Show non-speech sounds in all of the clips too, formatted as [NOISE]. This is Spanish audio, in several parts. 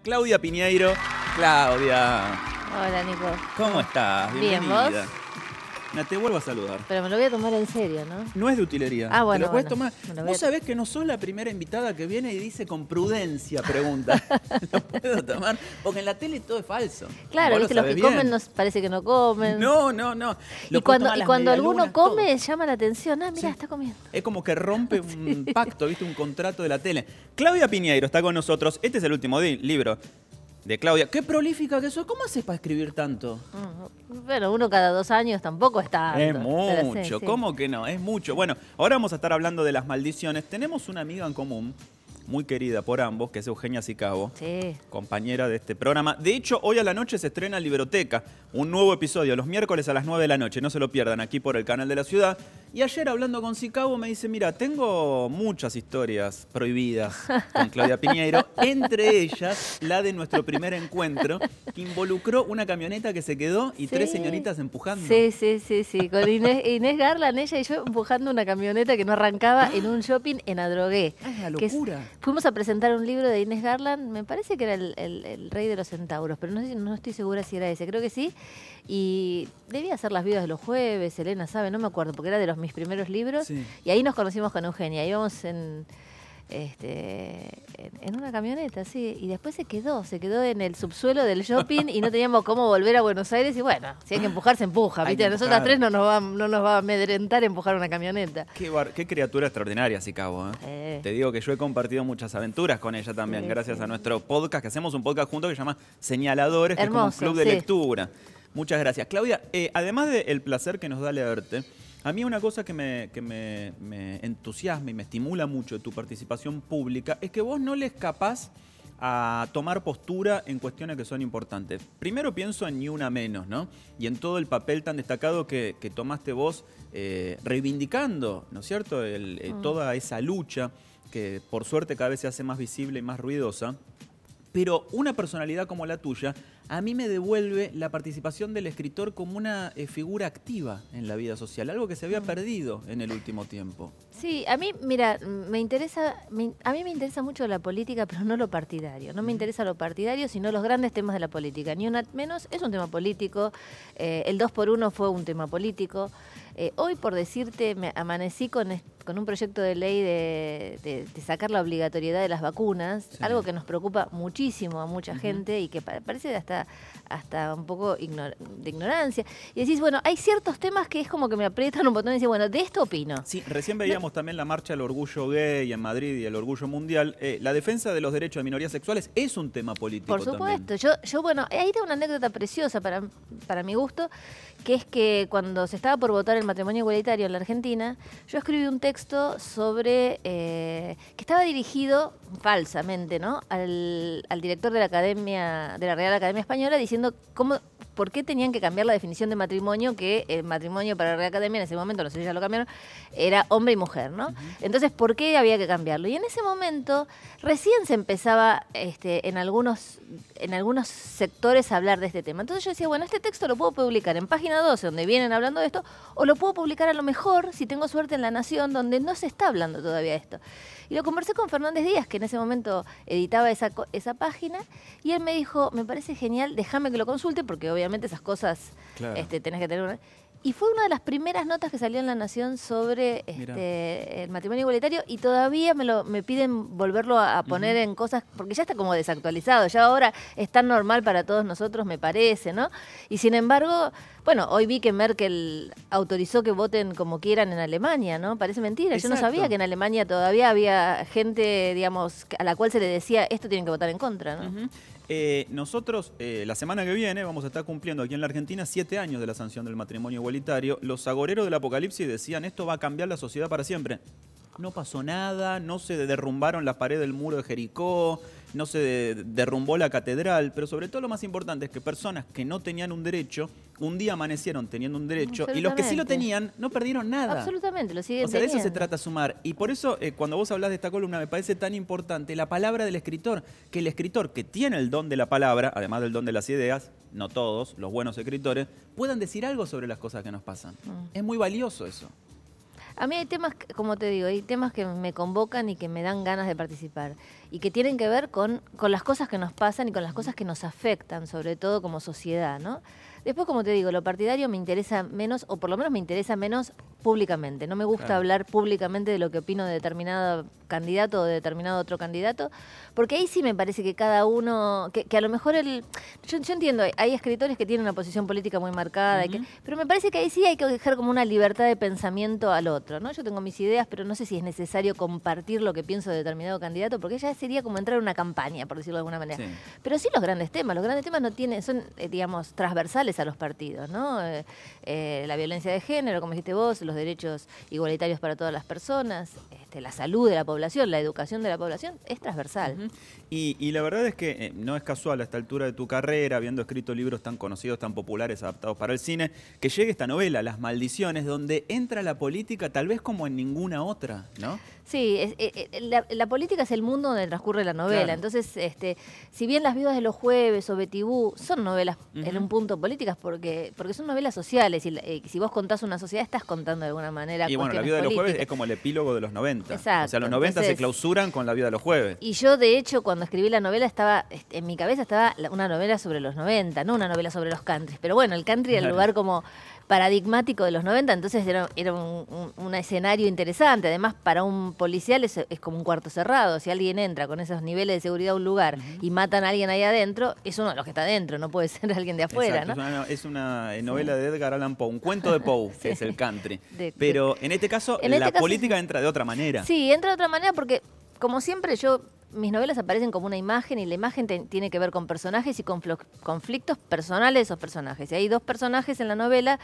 Claudia Piñeiro. Claudia. Hola, Nico. ¿Cómo estás? Bienvenida. Bien, ¿vos? te vuelvo a saludar. Pero me lo voy a tomar en serio, ¿no? No es de utilería. Ah, bueno. lo puedes tomar. Vos sabés que no sos la primera invitada que viene y dice con prudencia, pregunta. [LAUGHS] [LAUGHS] ¿Lo puedo tomar? Porque en la tele todo es falso. Claro, viste, los que comen nos parece que no comen. No, no, no. y cuando, alguno come, llama la atención. Ah, mira, está comiendo. Es como que rompe un [LAUGHS] pacto, viste, un contrato de la tele. Claudia Piñeiro está con nosotros. Este es el último libro de Claudia. Qué prolífica que sos. ¿Cómo haces para escribir tanto? Mm, bueno, uno cada dos años tampoco está. Es mucho. ¿Cómo que no? Es mucho. Bueno, ahora vamos a estar hablando de las maldiciones. Tenemos una amiga en común, muy querida por ambos, que es Eugenia Sicabo. Compañera de este programa. De hecho, hoy a la noche se estrena Libroteca, un nuevo episodio, los miércoles a las 9 de la noche. No se lo pierdan aquí por el canal de la ciudad. Y ayer hablando con Sicabo me dice, mira, tengo muchas historias prohibidas con Claudia Piñeiro, [LAUGHS] entre ellas la de nuestro primer encuentro, que involucró una camioneta que se quedó y tres señoritas empujando. Sí, sí, sí, sí, con Inés, Inés Garland, ella y yo empujando una camioneta que no arrancaba en un shopping en Adrogué. Ah, es la locura! fuimos a presentar un libro de Inés Garland, me parece que era el, Rey de los Centauros, pero no, no estoy segura si era ese, creo que sí. Y debía ser Las Vidas de los Jueves, Elena sabe, no me acuerdo, porque era de los mis primeros libros. Y ahí nos conocimos con Eugenia. Íbamos este, en, en una camioneta, sí, y después se quedó, se quedó en el subsuelo del shopping y no teníamos cómo volver a Buenos Aires y bueno, si hay que empujar, se empuja, A nosotras tres no nos, va, no nos a amedrentar empujar una camioneta. Qué, criatura extraordinaria, si cabo ¿eh? Te digo que yo he compartido muchas aventuras con ella también, gracias a nuestro podcast, que hacemos un podcast junto que se llama Señaladores, que es como un club de lectura. Muchas gracias. Claudia, eh, además del placer que nos da leerte, a mí una cosa que, me, entusiasma y me estimula mucho de tu participación pública es que vos no le capaz a tomar postura en cuestiones que son importantes. Primero pienso en Ni Una Menos, ¿no? Y en todo el papel tan destacado que, tomaste vos eh, reivindicando, ¿no es cierto?, eh, mm. toda esa lucha que por suerte cada vez se hace más visible y más ruidosa. Pero una personalidad como la tuya a mí me devuelve la participación del escritor como una eh, figura activa en la vida social, algo que se había mm. perdido en el último tiempo. Sí, a mí, mira, me interesa, a mí me interesa mucho la política, pero no lo partidario. No me mm. interesa lo partidario, sino los grandes temas de la política. Ni una menos es un tema político, eh, el 2 por 1 fue un tema político. Eh, hoy, por decirte, me amanecí con este con un proyecto de ley de, sacar la obligatoriedad de las vacunas, algo que nos preocupa muchísimo a mucha gente y que parece hasta, hasta un poco de ignorancia. Y decís, bueno, hay ciertos temas que es como que me aprietan un botón y decís, bueno, de esto opino. Sí, recién veíamos también la marcha del orgullo gay en Madrid y el orgullo mundial. Eh, la defensa de los derechos de minorías sexuales es un tema político. Por supuesto, Yo, yo, bueno, ahí tengo una anécdota preciosa para, para mi gusto, que es que cuando se estaba por votar el matrimonio igualitario en la Argentina, yo escribí un texto sobre eh, que estaba dirigido falsamente, ¿no? Al, director de la Academia, de la Real Academia Española, diciendo cómo, por qué tenían que cambiar la definición de matrimonio, que el matrimonio para la Real Academia en ese momento, no sé si ya lo cambiaron, era hombre y mujer, ¿no? Entonces, ¿por qué había que cambiarlo? Y en ese momento recién se empezaba este, en algunos en algunos sectores a hablar de este tema. Entonces yo decía, bueno, este texto lo puedo publicar en página 12, donde vienen hablando de esto, o lo puedo publicar a lo mejor, si tengo suerte en La Nación, donde donde no se está hablando todavía esto. Y lo conversé con Fernández Díaz, que en ese momento editaba esa, esa página, y él me dijo, me parece genial, déjame que lo consulte, porque obviamente esas cosas este, tenés que tener una... Y fue una de las primeras notas que salió en La Nación sobre este, el matrimonio igualitario y todavía me, lo, me piden volverlo a, poner en cosas, porque ya está como desactualizado, ya ahora es tan normal para todos nosotros, me parece, ¿no? Y sin embargo, bueno, hoy vi que Merkel autorizó que voten como quieran en Alemania, ¿no? Parece mentira, yo no sabía que en Alemania todavía había gente, digamos, a la cual se le decía, esto tienen que votar en contra, ¿no? Eh, nosotros, eh, la semana que viene, vamos a estar cumpliendo aquí en la Argentina siete años de la sanción del matrimonio igualitario. Los agoreros del apocalipsis decían, esto va a cambiar la sociedad para siempre. No pasó nada, no se derrumbaron las paredes del muro de Jericó, no se derrumbó la catedral, pero sobre todo lo más importante es que personas que no tenían un derecho un día amanecieron teniendo un derecho y los que sí lo tenían no perdieron nada. Absolutamente, lo O sea, de eso se trata sumar. Y por eso, eh, cuando vos hablas de esta columna, me parece tan importante la palabra del escritor, que el escritor que tiene el don de la palabra, además del don de las ideas, no todos, los buenos escritores, puedan decir algo sobre las cosas que nos pasan. Mm. Es muy valioso eso. A mí hay temas, como te digo, hay temas que me convocan y que me dan ganas de participar y que tienen que ver con, con las cosas que nos pasan y con las cosas que nos afectan, sobre todo como sociedad, ¿no? Después, como te digo, lo partidario me interesa menos, o por lo menos me interesa menos públicamente. No me gusta hablar públicamente de lo que opino de determinado candidato o de determinado otro candidato, porque ahí sí me parece que cada uno, que, a lo mejor el... Yo, entiendo, hay, escritores que tienen una posición política muy marcada, pero me parece que ahí sí hay que dejar como una libertad de pensamiento al otro, ¿no? Yo tengo mis ideas, pero no sé si es necesario compartir lo que pienso de determinado candidato, porque ya sería como entrar en una campaña, por decirlo de alguna manera. Pero sí los grandes temas, los grandes temas no tienen, son, eh, digamos, transversales a los partidos, ¿no? Eh, eh, la violencia de género, como dijiste vos, los derechos igualitarios para todas las personas, este, la salud de la población, la educación de la población, es transversal. y, la verdad es que eh, no es casual a esta altura de tu carrera, habiendo escrito libros tan conocidos, tan populares, adaptados para el cine, que llegue esta novela, Las Maldiciones, donde entra la política tal vez como en ninguna otra, ¿no? Sí, la, política es el mundo donde transcurre la novela. Entonces, este, si bien Las vidas de los Jueves o Betibú son novelas en un punto político, porque, porque son novelas sociales y eh, si vos contás una sociedad estás contando de alguna manera. Y bueno, la vida de los jueves es como el epílogo de los 90. Exacto. O sea, los 90 se clausuran con la vida de los jueves. Y yo de hecho cuando escribí la novela estaba, este, en mi cabeza estaba una novela sobre los 90, no una novela sobre los country pero bueno, el country era el lugar como paradigmático de los 90, entonces era, era un, escenario interesante. Además, para un policial es, como un cuarto cerrado. Si alguien entra con esos niveles de seguridad a un lugar y matan a alguien ahí adentro, es uno de los que está adentro, no puede [LAUGHS] ser alguien de afuera. Es una, eh, novela de Edgar Allan Poe, un cuento de Poe, [LAUGHS] que es el country. [LAUGHS] Pero en este caso, este la política entra de otra manera. Sí, entra de otra manera porque, como siempre, yo mis novelas aparecen como una imagen y la imagen tiene que ver con personajes y con conflictos personales de esos personajes. Y hay dos personajes en la novela,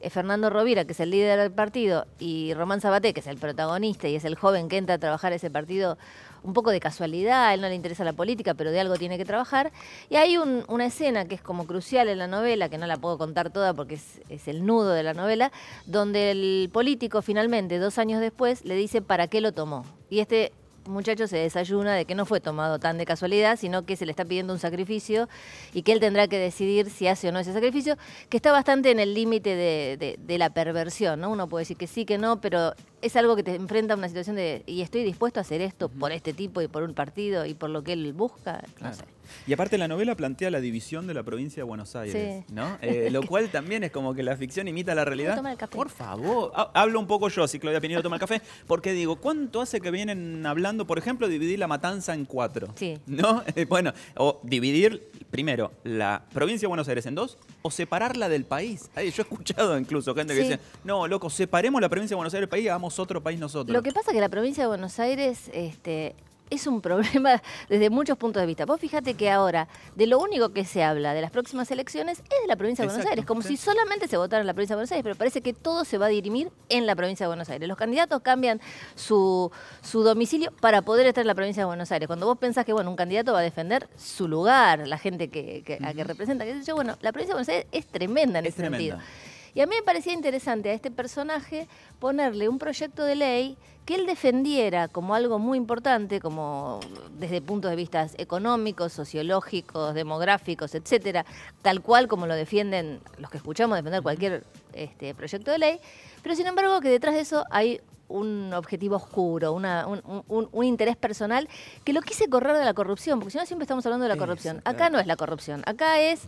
eh, Fernando Rovira, que es el líder del partido, y Román Sabaté, que es el protagonista y es el joven que entra a trabajar ese partido un poco de casualidad, a él no le interesa la política, pero de algo tiene que trabajar. Y hay una escena que es como crucial en la novela, que no la puedo contar toda porque es, es el nudo de la novela, donde el político finalmente, dos años después, le dice para qué lo tomó. Y este muchacho se desayuna de que no fue tomado tan de casualidad, sino que se le está pidiendo un sacrificio y que él tendrá que decidir si hace o no ese sacrificio, que está bastante en el límite de, de la perversión, ¿no? Uno puede decir que sí, que no, pero es algo que te enfrenta a una situación de, y estoy dispuesto a hacer esto por este tipo y por un partido y por lo que él busca, no sé. Y aparte la novela plantea la división de la provincia de Buenos Aires, eh, lo cual también es como que la ficción imita la realidad. Por favor, hablo un poco yo, si Claudia Pinedo toma el café, porque digo, ¿cuánto hace que vienen hablando, por ejemplo, dividir la matanza en cuatro? Sí. ¿No? Eh, bueno, o dividir primero la provincia de Buenos Aires en dos o separarla del país. yo he escuchado incluso gente que dice, no, loco, separemos la provincia de Buenos Aires del país y hagamos otro país nosotros. Lo que pasa es que la provincia de Buenos Aires este, es un [LAUGHS] problema desde muchos puntos de vista. Vos fíjate que ahora de lo único que se habla de las próximas elecciones es de la provincia de Buenos Aires, como si solamente se votara en la provincia de Buenos Aires, pero parece que todo se va a dirimir en la provincia de Buenos Aires. Los candidatos cambian su, domicilio para poder estar en la provincia de Buenos Aires. Cuando vos pensás que bueno, un candidato va a defender su lugar, la gente que, que que representa, bueno, la provincia de Buenos Aires es tremenda en ese sentido. Y a mí me parecía interesante a este personaje ponerle un proyecto de ley que él defendiera como algo muy importante, como desde puntos de vista económicos, sociológicos, demográficos, etcétera, tal cual como lo defienden los que escuchamos defender cualquier este, proyecto de ley, pero sin embargo que detrás de eso hay un objetivo oscuro, un, un, interés personal, que lo quise correr de la corrupción, porque si no siempre estamos hablando de la corrupción. Acá no es la corrupción, acá es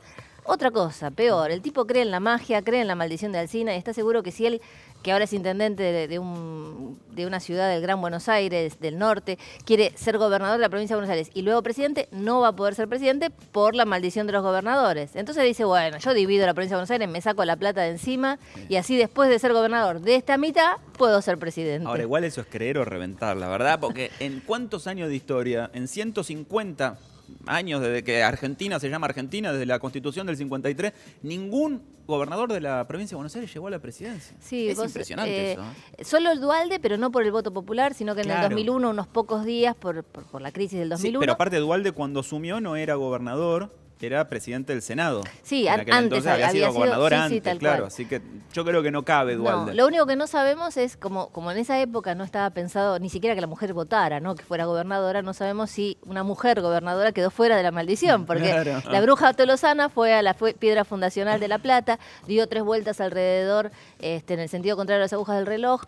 otra cosa, peor, el tipo cree en la magia, cree en la maldición de Alcina y está seguro que si él, que ahora es intendente de, una ciudad del Gran Buenos Aires, del norte, quiere ser gobernador de la provincia de Buenos Aires y luego presidente, no va a poder ser presidente por la maldición de los gobernadores. Entonces dice, bueno, yo divido la provincia de Buenos Aires, me saco la plata de encima y así después de ser gobernador de esta mitad, puedo ser presidente. Ahora, igual eso es creer o reventar, la verdad, porque en cuántos años de historia, en 150 años, desde que Argentina se llama Argentina, desde la constitución del 53, ningún gobernador de la provincia de Buenos Aires llegó a la presidencia. Sí, es impresionante eh, eso. ¿eh? Solo el Dualde, pero no por el voto popular, sino que en el 2001, unos pocos días, por, por, la crisis del 2001. Sí, pero aparte Dualde cuando asumió no era gobernador, era presidente del Senado. Sí, antes había, sido gobernadora sí, antes, claro. Así que yo creo que no cabe Eduardo lo único que no sabemos es, como, como en esa época no estaba pensado ni siquiera que la mujer votara, ¿no? Que fuera gobernadora, no sabemos si una mujer gobernadora quedó fuera de la maldición, porque la bruja tolosana fue a la piedra fundacional de La Plata, dio tres vueltas alrededor, este, en el sentido contrario a las agujas del reloj,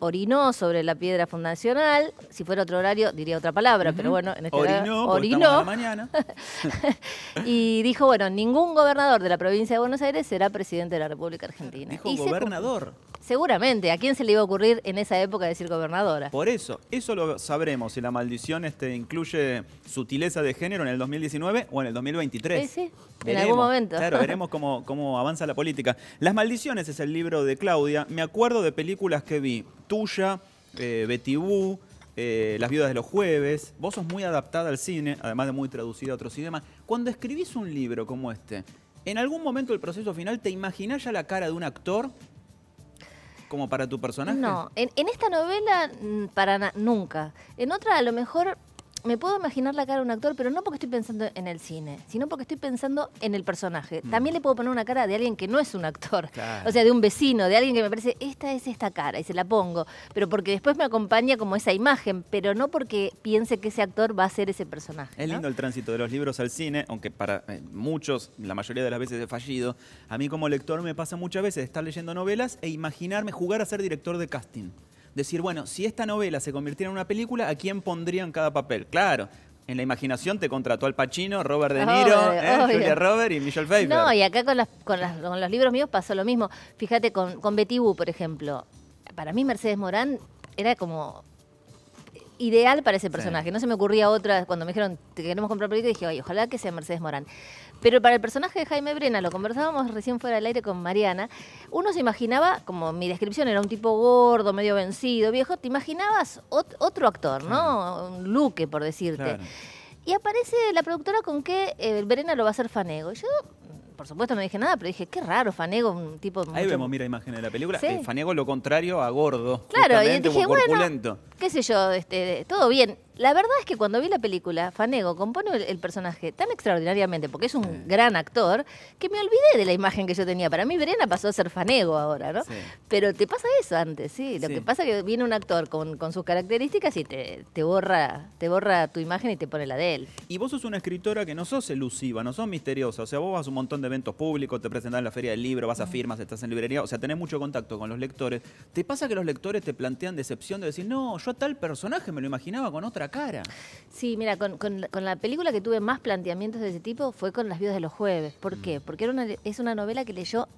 orinó sobre la piedra fundacional. Si fuera otro horario, diría otra palabra, pero bueno, en este orinó. orinó. [LAUGHS] y dijo, bueno, ningún gobernador de la provincia de Buenos Aires será presidente de la República Argentina. Dijo gobernador. seguramente, ¿a quién se le iba a ocurrir en esa época decir gobernadora? Por eso, eso lo sabremos si la maldición este, incluye sutileza de género en el 2019 o en el 2023. Sí, sí, en algún momento. Claro, [LAUGHS] veremos cómo, cómo avanza la política. Las maldiciones es el libro de Claudia. Me acuerdo de películas que vi tuya, eh, Betty eh, Las viudas de los jueves. Vos sos muy adaptada al cine, además de muy traducida a otros idiomas. Cuando escribís un libro como este, ¿en algún momento del proceso final te imaginás ya la cara de un actor como para tu personaje? No, en, en esta novela mm, para nunca. En otra a lo mejor me puedo imaginar la cara de un actor, pero no porque estoy pensando en el cine, sino porque estoy pensando en el personaje. Mm. También le puedo poner una cara de alguien que no es un actor, o sea, de un vecino, de alguien que me parece, esta es esta cara, y se la pongo, pero porque después me acompaña como esa imagen, pero no porque piense que ese actor va a ser ese personaje. Es lindo el tránsito de los libros al cine, aunque para eh, muchos, la mayoría de las veces he fallido. A mí como lector me pasa muchas veces estar leyendo novelas e imaginarme jugar a ser director de casting decir, bueno, si esta novela se convirtiera en una película, ¿a quién pondrían cada papel? Claro, en la imaginación te contrató Al Pacino, Robert De Niro, ¿eh? Julia Robert y Michelle Pfeiffer. No, y acá con, las, con, los libros míos pasó lo mismo. Fíjate, con, con Betty por ejemplo, para mí Mercedes Morán era como ideal para ese personaje. No se me ocurría otra, cuando me dijeron, que queremos comprar película, dije, ay, ojalá que sea Mercedes Morán. Pero para el personaje de Jaime Brena, lo conversábamos recién fuera del aire con Mariana, uno se imaginaba, como mi descripción era un tipo gordo, medio vencido, viejo, te imaginabas otro actor, ¿no? Un Luque, por decirte. Y aparece la productora con que eh, Brena lo va a hacer Fanego. Yo por supuesto no dije nada, pero dije, qué raro, Fanego, un tipo... Ahí vemos, mira, imágenes de la película. Eh, Fanego lo contrario a gordo. Claro, y dije, bueno, corpulento qué sé yo, este, todo bien. La verdad es que cuando vi la película, Fanego compone el, personaje tan extraordinariamente, porque es un gran actor, que me olvidé de la imagen que yo tenía. Para mí, Verena pasó a ser Fanego ahora, ¿no? Pero te pasa eso antes, sí. Lo que pasa es que viene un actor con, sus características y te, borra, te borra tu imagen y te pone la de él. Y vos sos una escritora que no sos elusiva, no sos misteriosa. O sea, vos vas a un montón de eventos públicos, te presentás en la feria del libro, vas a firmas, estás en librería. O sea, tenés mucho contacto con los lectores. ¿Te pasa que los lectores te plantean decepción de decir, no, yo tal personaje me lo imaginaba con otra cara. Sí, mira, con, la película que tuve más planteamientos de ese tipo fue con Las vidas de los jueves. ¿Por mm. qué? Porque era es una novela que leyó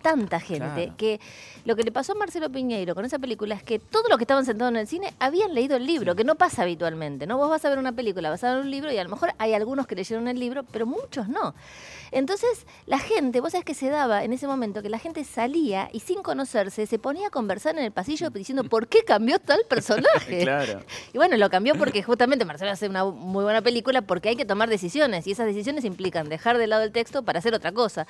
tanta gente que lo que le pasó a Marcelo Piñeiro con esa película es que todos los que estaban sentados en el cine habían leído el libro, que no pasa habitualmente, ¿no? Vos vas a ver una película, vas a ver un libro y a lo mejor hay algunos que leyeron el libro, pero muchos no. Entonces, la gente, vos sabés que se daba en ese momento que la gente salía y sin conocerse se ponía a conversar en el pasillo mm. diciendo, ¿por qué cambió tal personaje? [LAUGHS] Y bueno, lo cambió porque justamente Marcelo hace una muy buena película porque hay que tomar decisiones y esas decisiones implican dejar de lado el texto para hacer otra cosa.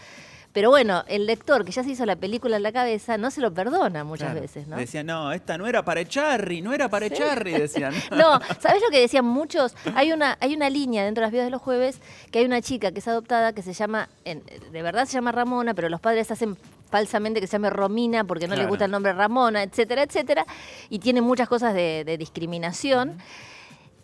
Pero bueno, el lector que ya se hizo la película en la cabeza no se lo perdona muchas veces, ¿no? Decían, no, esta no era para Echarri, no era para ¿Sí? decían. [LAUGHS] no, ¿sabes lo que decían muchos? [LAUGHS] Hay una, hay una línea dentro de las vidas de los jueves que hay una chica que es adoptada que se llama, en, de verdad se llama Ramona, pero los padres hacen falsamente que se llame Romina porque no le gusta el nombre Ramona, etcétera, etcétera, y tiene muchas cosas de, discriminación.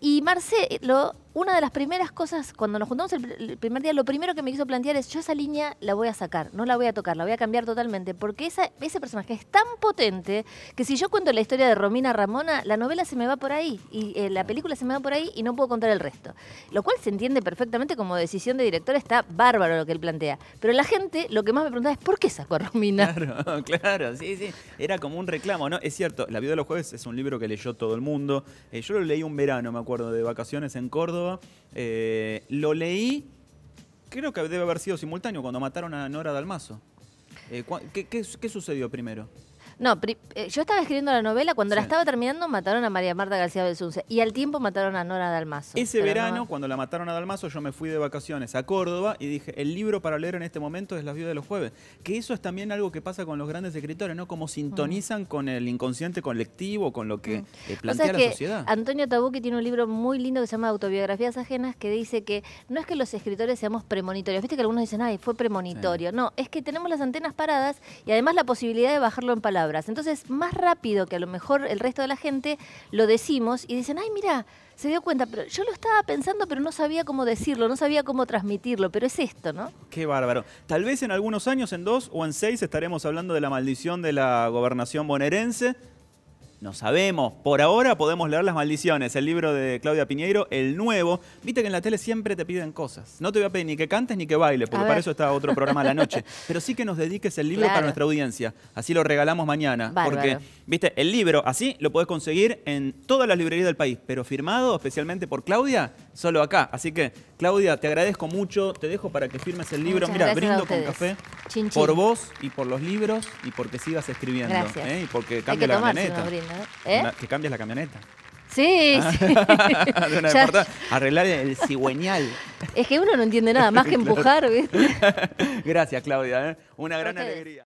Y Marcelo una de las primeras cosas, cuando nos juntamos el, primer día, lo primero que me quiso plantear es, yo esa línea la voy a sacar, no la voy a tocar, la voy a cambiar totalmente, porque esa, ese personaje es tan potente que si yo cuento la historia de Romina Ramona, la novela se me va por ahí, y eh, la película se me va por ahí y no puedo contar el resto. Lo cual se entiende perfectamente como decisión de director, está bárbaro lo que él plantea. Pero la gente lo que más me preguntaba es, ¿por qué sacó a Romina? [LAUGHS] Claro, claro, sí, sí. Era como un reclamo, ¿no? Es cierto, La vida de los jueves es un libro que leyó todo el mundo. Eh, yo lo leí un verano, me acuerdo, de vacaciones en Córdoba eh, lo leí, creo que debe haber sido simultáneo cuando mataron a Nora Dalmazo. Eh, qué sucedió primero? No, eh, yo estaba escribiendo la novela, cuando la estaba terminando mataron a María Marta García Belsunce y al tiempo mataron a Nora Dalmazo. Ese verano, cuando la mataron a Dalmazo, yo me fui de vacaciones a Córdoba y dije, el libro para leer en este momento es La vida de los jueves. Que eso es también algo que pasa con los grandes escritores, ¿no? Como sintonizan mm. con el inconsciente colectivo, con lo que plantea mm. eh, o sea, la que sociedad. Antonio Tabuqui tiene un libro muy lindo que se llama Autobiografías Ajenas que dice que no es que los escritores seamos premonitorios. Viste que algunos dicen, ay, fue premonitorio. No, es que tenemos las antenas paradas y además la posibilidad de bajarlo en palabras. Entonces, más rápido que a lo mejor el resto de la gente, lo decimos y dicen, ay, mira, se dio cuenta, pero yo lo estaba pensando, pero no sabía cómo decirlo, no sabía cómo transmitirlo, pero es esto, ¿no? Qué bárbaro. Tal vez en algunos años, en dos o en seis, estaremos hablando de la maldición de la gobernación bonaerense no sabemos. Por ahora podemos leer Las Maldiciones, el libro de Claudia Piñeiro, el nuevo. Viste que en la tele siempre te piden cosas. No te voy a pedir ni que cantes ni que bailes, porque para eso está otro programa a la noche. [LAUGHS] Pero sí que nos dediques el libro para nuestra audiencia. Así lo regalamos mañana. Porque, viste, el libro así lo podés conseguir en todas las librerías del país, pero firmado especialmente por Claudia, solo acá. Así que, Claudia, te agradezco mucho. Te dejo para que firmes el libro. Mira, brindo con café. Por vos y por los libros y porque sigas escribiendo. ¿eh? Y porque cambias la camioneta. ¿eh? que cambies la camioneta. Sí, ah, sí. [LAUGHS] [LAUGHS] arreglar el cigüeñal. Es que uno no entiende nada, más que [LAUGHS] empujar. ¿viste? Gracias, Claudia. ¿eh? Una gran alegría.